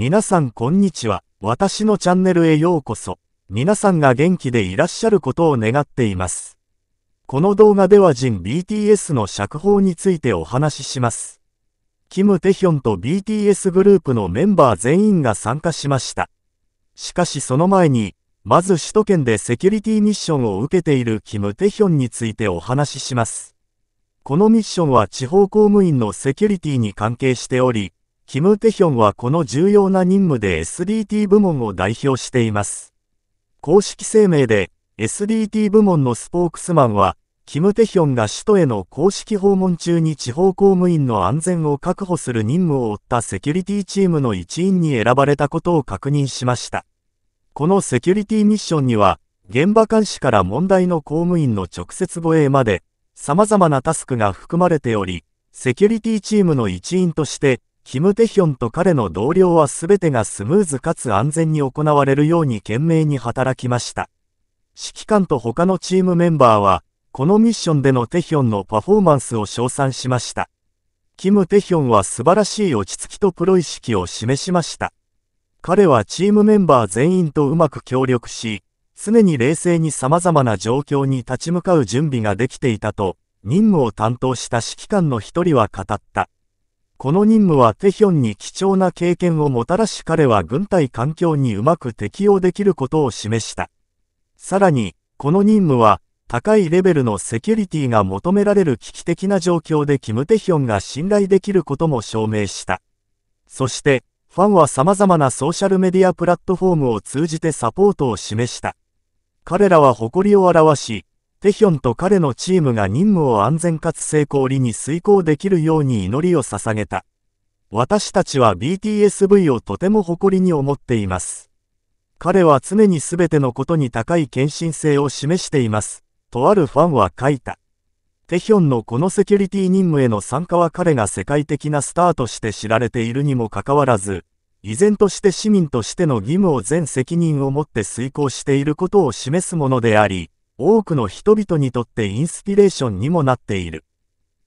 皆さんこんにちは。私のチャンネルへようこそ。皆さんが元気でいらっしゃることを願っています。この動画ではジン BTS の釈放についてお話しします。キム・テヒョンと BTS グループのメンバー全員が参加しました。しかしその前に、まず首都圏でセキュリティミッションを受けているキム・テヒョンについてお話しします。このミッションは地方公務員のセキュリティに関係しており、キム・テヒョンはこの重要な任務で SDT 部門を代表しています。公式声明で、SDT 部門のスポークスマンは、キム・テヒョンが首都への公式訪問中に地方公務員の安全を確保する任務を負ったセキュリティチームの一員に選ばれたことを確認しました。このセキュリティミッションには、現場監視から問題の公務員の直接護衛まで、様々なタスクが含まれており、セキュリティチームの一員として、キム・テヒョンと彼の同僚は全てがスムーズかつ安全に行われるように懸命に働きました。指揮官と他のチームメンバーは、このミッションでのテヒョンのパフォーマンスを称賛しました。キム・テヒョンは素晴らしい落ち着きとプロ意識を示しました。彼はチームメンバー全員とうまく協力し、常に冷静に様々な状況に立ち向かう準備ができていたと、任務を担当した指揮官の一人は語った。この任務はテヒョンに貴重な経験をもたらし彼は軍隊環境にうまく適応できることを示した。さらに、この任務は、高いレベルのセキュリティが求められる危機的な状況でキム・テヒョンが信頼できることも証明した。そして、ファンは様々なソーシャルメディアプラットフォームを通じてサポートを示した。彼らは誇りを表し、テヒョンと彼のチームが任務を安全かつ成功裏に遂行できるように祈りを捧げた。私たちは BTSV をとても誇りに思っています。彼は常に全てのことに高い献身性を示しています。とあるファンは書いた。テヒョンのこのセキュリティ任務への参加は彼が世界的なスターとして知られているにもかかわらず、依然として市民としての義務を全責任を持って遂行していることを示すものであり、多くの人々にとってインスピレーションにもなっている。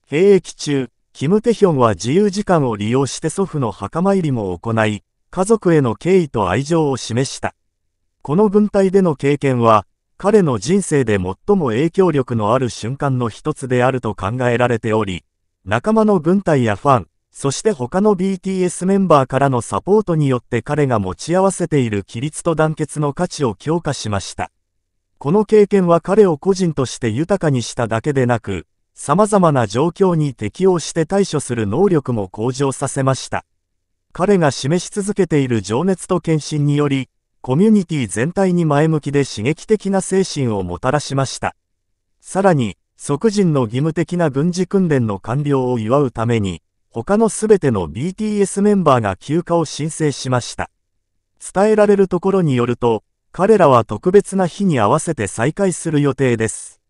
兵役中、キム・テヒョンは自由時間を利用して祖父の墓参りも行い、家族への敬意と愛情を示した。この文体での経験は、彼の人生で最も影響力のある瞬間の一つであると考えられており、仲間の軍隊やファン、そして他の BTS メンバーからのサポートによって彼が持ち合わせている規律と団結の価値を強化しました。この経験は彼を個人として豊かにしただけでなく、様々な状況に適応して対処する能力も向上させました。彼が示し続けている情熱と献身により、コミュニティ全体に前向きで刺激的な精神をもたらしました。さらに、即人の義務的な軍事訓練の完了を祝うために、他のすべての BTS メンバーが休暇を申請しました。伝えられるところによると、彼らは特別な日に合わせて再開する予定です。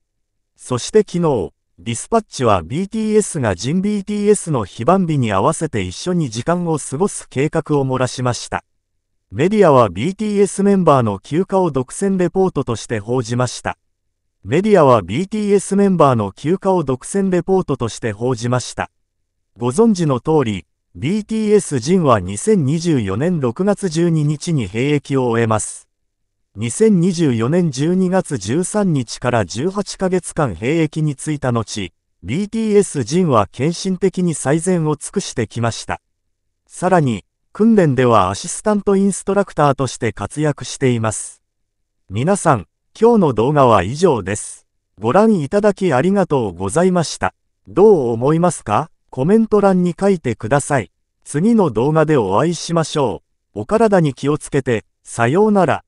そして昨日、ディスパッチは BTS が人 BTS の非番日に合わせて一緒に時間を過ごす計画を漏らしました。メディアは BTS メンバーの休暇を独占レポートとして報じました。メディアは BTS メンバーの休暇を独占レポートとして報じました。ご存知の通り、BTS ジンは2024年6月12日に兵役を終えます。2024年12月13日から18ヶ月間兵役に就いた後、BTS ジンは献身的に最善を尽くしてきました。さらに、訓練ではアシスタントインストラクターとして活躍しています。皆さん、今日の動画は以上です。ご覧いただきありがとうございました。どう思いますかコメント欄に書いてください。次の動画でお会いしましょう。お体に気をつけて、さようなら。